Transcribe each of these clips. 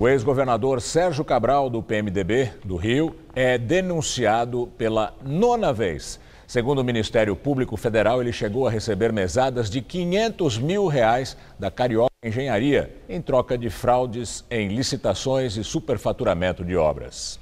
O ex-governador Sérgio Cabral, do PMDB do Rio, é denunciado pela nona vez. Segundo o Ministério Público Federal, ele chegou a receber mesadas de 500 mil reais da Carioca Engenharia em troca de fraudes em licitações e superfaturamento de obras.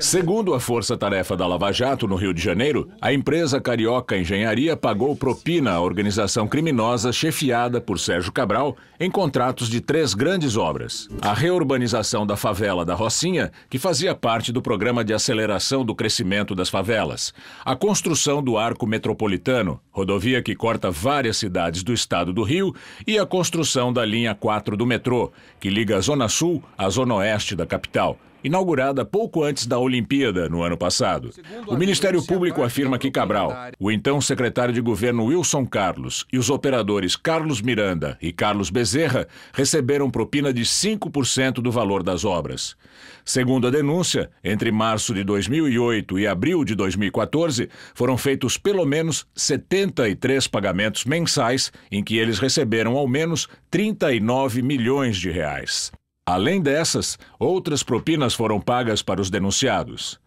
Segundo a Força Tarefa da Lava Jato, no Rio de Janeiro, a empresa Carioca Engenharia pagou propina à organização criminosa chefiada por Sérgio Cabral em contratos de três grandes obras. A reurbanização da favela da Rocinha, que fazia parte do programa de aceleração do crescimento das favelas. A construção do Arco Metropolitano, rodovia que corta várias cidades do estado do Rio, e a construção da linha 4 do metrô, que liga a Zona Sul à Zona Oeste da capital inaugurada pouco antes da Olimpíada, no ano passado. O Ministério Público afirma que Cabral, o então secretário de governo Wilson Carlos e os operadores Carlos Miranda e Carlos Bezerra receberam propina de 5% do valor das obras. Segundo a denúncia, entre março de 2008 e abril de 2014, foram feitos pelo menos 73 pagamentos mensais em que eles receberam ao menos 39 milhões de reais. Além dessas, outras propinas foram pagas para os denunciados.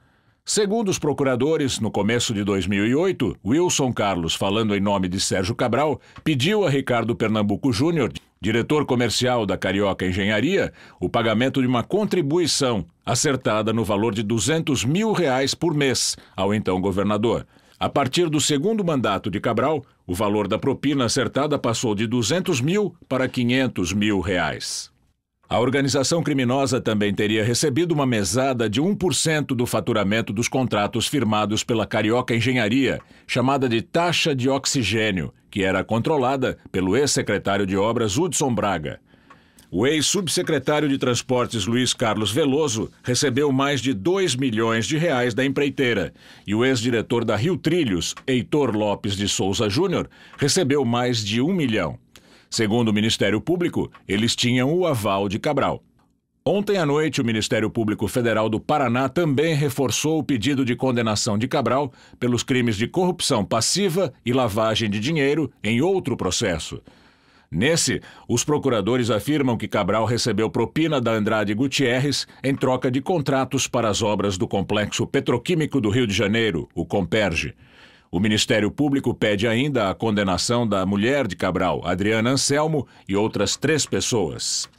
Segundo os procuradores, no começo de 2008, Wilson Carlos, falando em nome de Sérgio Cabral, pediu a Ricardo Pernambuco Júnior, diretor comercial da Carioca Engenharia, o pagamento de uma contribuição acertada no valor de 200 mil reais por mês ao então governador. A partir do segundo mandato de Cabral, o valor da propina acertada passou de 200 mil para 500 mil reais. A organização criminosa também teria recebido uma mesada de 1% do faturamento dos contratos firmados pela Carioca Engenharia, chamada de taxa de oxigênio, que era controlada pelo ex-secretário de obras Hudson Braga. O ex-subsecretário de Transportes Luiz Carlos Veloso recebeu mais de 2 milhões de reais da empreiteira e o ex-diretor da Rio Trilhos, Heitor Lopes de Souza Júnior, recebeu mais de 1 milhão. Segundo o Ministério Público, eles tinham o aval de Cabral. Ontem à noite, o Ministério Público Federal do Paraná também reforçou o pedido de condenação de Cabral pelos crimes de corrupção passiva e lavagem de dinheiro em outro processo. Nesse, os procuradores afirmam que Cabral recebeu propina da Andrade Gutierrez em troca de contratos para as obras do Complexo Petroquímico do Rio de Janeiro, o Comperge. O Ministério Público pede ainda a condenação da mulher de Cabral, Adriana Anselmo, e outras três pessoas.